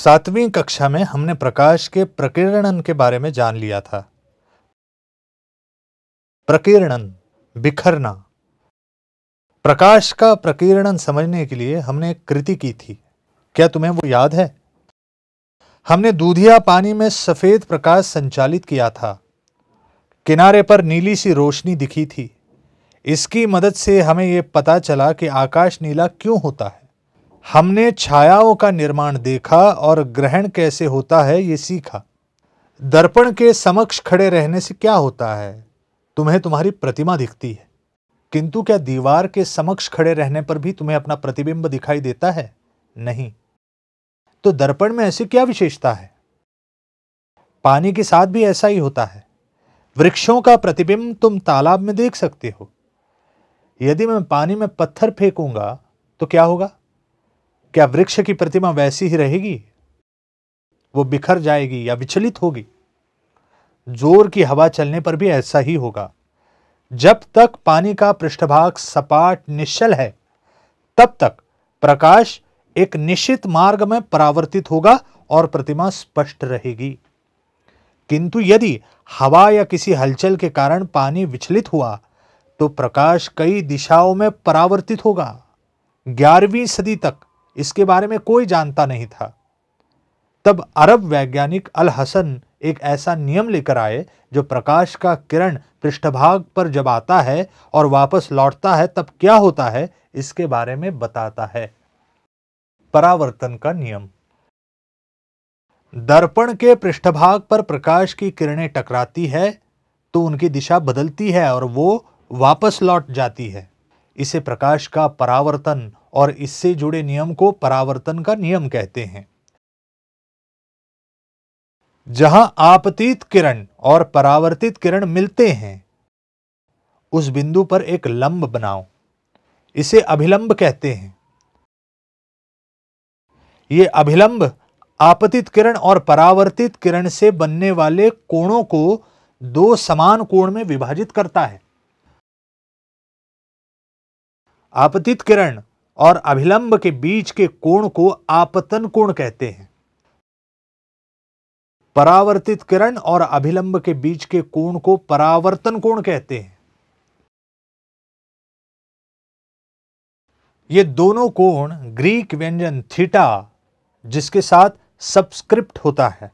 सातवीं कक्षा में हमने प्रकाश के प्रकीर्णन के बारे में जान लिया था प्रकीर्णन बिखरना प्रकाश का प्रकीर्णन समझने के लिए हमने एक कृति की थी क्या तुम्हें वो याद है हमने दूधिया पानी में सफ़ेद प्रकाश संचालित किया था किनारे पर नीली सी रोशनी दिखी थी इसकी मदद से हमें यह पता चला कि आकाश नीला क्यों होता है हमने छायाओं का निर्माण देखा और ग्रहण कैसे होता है ये सीखा दर्पण के समक्ष खड़े रहने से क्या होता है तुम्हें तुम्हारी प्रतिमा दिखती है किंतु क्या दीवार के समक्ष खड़े रहने पर भी तुम्हें अपना प्रतिबिंब दिखाई देता है नहीं तो दर्पण में ऐसी क्या विशेषता है पानी के साथ भी ऐसा ही होता है वृक्षों का प्रतिबिंब तुम तालाब में देख सकते हो यदि मैं पानी में पत्थर फेंकूंगा तो क्या होगा क्या वृक्ष की प्रतिमा वैसी ही रहेगी वो बिखर जाएगी या विचलित होगी जोर की हवा चलने पर भी ऐसा ही होगा जब तक पानी का पृष्ठभाग सपाट निश्चल है तब तक प्रकाश एक निश्चित मार्ग में परावर्तित होगा और प्रतिमा स्पष्ट रहेगी किंतु यदि हवा या किसी हलचल के कारण पानी विचलित हुआ तो प्रकाश कई दिशाओं में परावर्तित होगा ग्यारहवीं सदी तक इसके बारे में कोई जानता नहीं था तब अरब वैज्ञानिक अल हसन एक ऐसा नियम लेकर आए जो प्रकाश का किरण पृष्ठभाग पर जब आता है और वापस लौटता है तब क्या होता है इसके बारे में बताता है परावर्तन का नियम दर्पण के पृष्ठभाग पर प्रकाश की किरणें टकराती है तो उनकी दिशा बदलती है और वो वापस लौट जाती है इसे प्रकाश का परावर्तन और इससे जुड़े नियम को परावर्तन का नियम कहते हैं जहां आपतित किरण और परावर्तित किरण मिलते हैं उस बिंदु पर एक लंब बनाओ इसे अभिलंब कहते हैं यह अभिलंब आपतित किरण और परावर्तित किरण से बनने वाले कोणों को दो समान कोण में विभाजित करता है आपतित किरण और अभिलंब के बीच के कोण को आपतन कोण कहते हैं परावर्तित किरण और अभिलंब के बीच के कोण को परावर्तन कोण कहते हैं ये दोनों कोण ग्रीक व्यंजन थीटा जिसके साथ सबस्क्रिप्ट होता है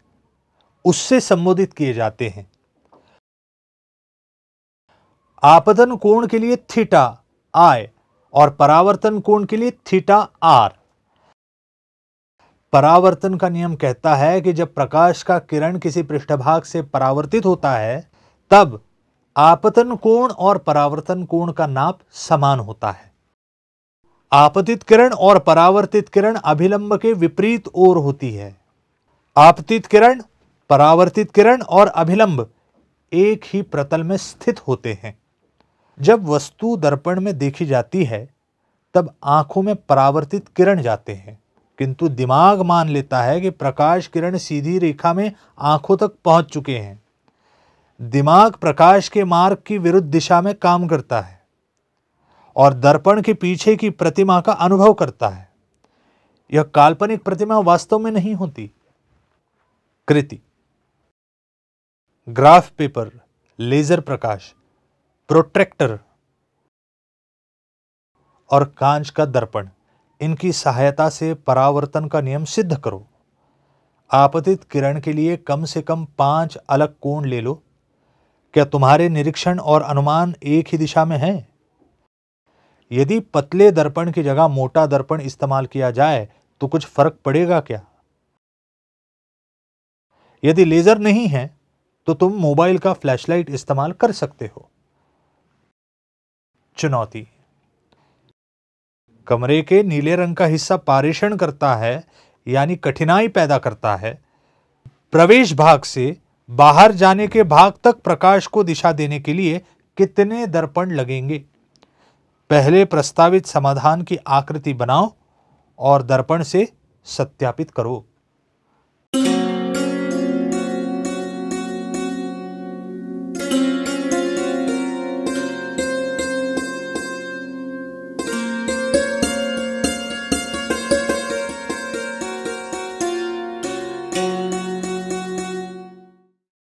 उससे संबोधित किए जाते हैं आपतन कोण के लिए थीटा आय और परावर्तन कोण के लिए थीटा आर परावर्तन का नियम कहता है कि जब प्रकाश का किरण किसी पृष्ठभाग से परावर्तित होता है तब आपतन कोण और परावर्तन कोण का नाप समान होता है आपतित किरण और परावर्तित किरण अभिलंब के विपरीत ओर होती है आपतित किरण परावर्तित किरण और अभिलंब एक ही प्रतल में स्थित होते हैं जब वस्तु दर्पण में देखी जाती है तब आंखों में परावर्तित किरण जाते हैं किंतु दिमाग मान लेता है कि प्रकाश किरण सीधी रेखा में आंखों तक पहुंच चुके हैं दिमाग प्रकाश के मार्ग की विरुद्ध दिशा में काम करता है और दर्पण के पीछे की प्रतिमा का अनुभव करता है यह काल्पनिक प्रतिमा वास्तव में नहीं होती कृति ग्राफ पेपर लेजर प्रकाश प्रोट्रैक्टर और कांच का दर्पण इनकी सहायता से परावर्तन का नियम सिद्ध करो आपतित किरण के लिए कम से कम पांच अलग कोण ले लो क्या तुम्हारे निरीक्षण और अनुमान एक ही दिशा में हैं? यदि पतले दर्पण की जगह मोटा दर्पण इस्तेमाल किया जाए तो कुछ फर्क पड़ेगा क्या यदि लेजर नहीं है तो तुम मोबाइल का फ्लैशलाइट इस्तेमाल कर सकते हो चुनौती कमरे के नीले रंग का हिस्सा पारेषण करता है यानी कठिनाई पैदा करता है प्रवेश भाग से बाहर जाने के भाग तक प्रकाश को दिशा देने के लिए कितने दर्पण लगेंगे पहले प्रस्तावित समाधान की आकृति बनाओ और दर्पण से सत्यापित करो